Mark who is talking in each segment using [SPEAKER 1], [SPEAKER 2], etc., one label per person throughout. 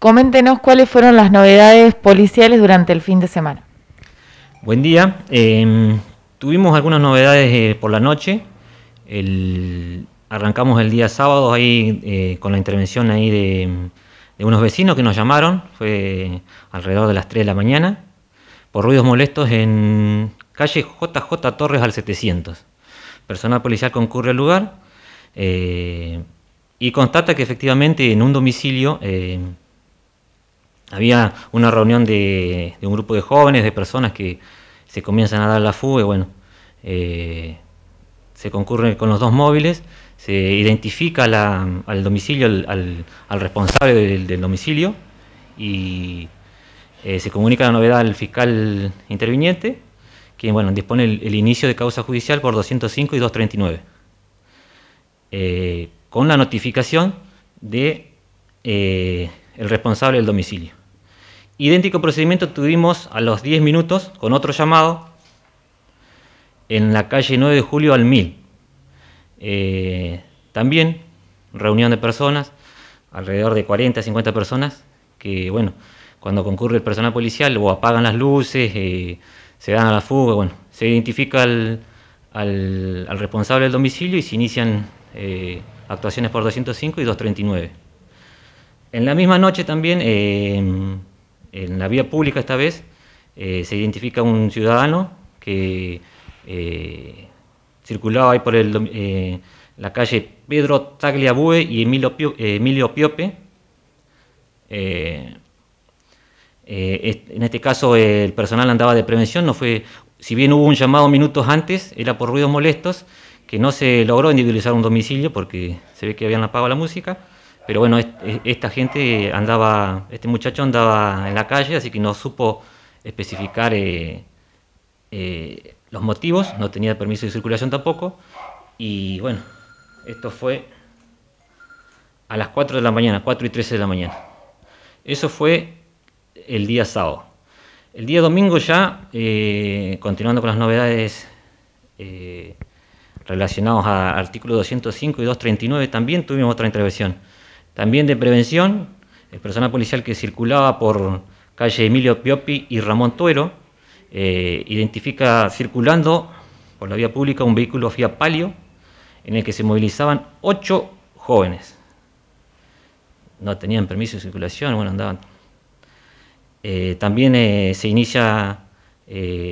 [SPEAKER 1] Coméntenos cuáles fueron las novedades policiales durante el fin de semana. Buen día. Em, tuvimos algunas novedades eh, por la noche. arrancamos el día sábado ahí eh, con la intervención ahí de, de, unos vecinos que nos llamaron. Fue alrededor de las 3 de la mañana por ruidos molestos en calle JJ Torres al 700. Personal policial concurre al lugar eh, y constata que efectivamente en un domicilio había una reunión de, un grupo de jóvenes, de personas que se comienzan a dar la fuga, y bueno, eh, se concurre con los dos móviles, se identifica al domicilio, al, responsable del, domicilio, y eh, se comunica la novedad al fiscal interviniente, que bueno, dispone el, inicio de causa judicial por 205 y 239, eh, con la notificación del responsable del domicilio. Idéntico procedimiento tuvimos a los 10 minutos con otro llamado en la calle 9 de julio al 1000. Eh, también reunión de personas, alrededor de 40, 50 personas, que bueno, cuando concurre el personal policial o apagan las luces, eh, se dan a la fuga, bueno, se identifica al, responsable del domicilio y se inician eh, actuaciones por 205 y 239. En la misma noche también en la vía pública esta vez eh, se identifica un ciudadano que eh, circulaba ahí por eh, la calle Pedro Tagliabue y Emilio, Piope. en este caso el personal andaba de prevención, no fue, si bien hubo un llamado minutos antes, era por ruidos molestos, que no se logró individualizar un domicilio porque se ve que habían apagado la música. Pero bueno, esta gente andaba, este muchacho andaba en la calle, así que no supo especificar eh, eh, los motivos, no tenía permiso de circulación tampoco. Y bueno, esto fue a las 4 de la mañana, 4 y 13 de la mañana. Eso fue el día sábado. El día domingo ya, eh, continuando con las novedades relacionadas a artículos 205 y 239, también tuvimos otra intervención. También de prevención, el personal policial que circulaba por calle Emilio Piopi y Ramón Tuero eh, identifica circulando por la vía pública un vehículo Fiat Palio en el que se movilizaban ocho jóvenes. No tenían permiso de circulación, bueno, andaban. Eh, también eh, se inicia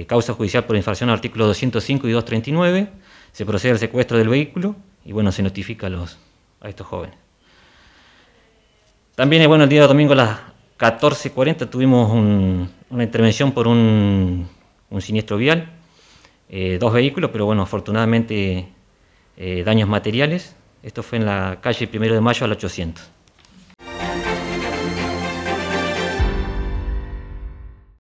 [SPEAKER 1] causa judicial por infracción al artículo 205 y 239. Se procede al secuestro del vehículo y bueno, se notifica a estos jóvenes. También, eh, bueno, el día de domingo a las 14.40 tuvimos una intervención por un, siniestro vial, eh, dos vehículos, pero bueno, afortunadamente eh, daños materiales. Esto fue en la calle Primero de Mayo a las 800.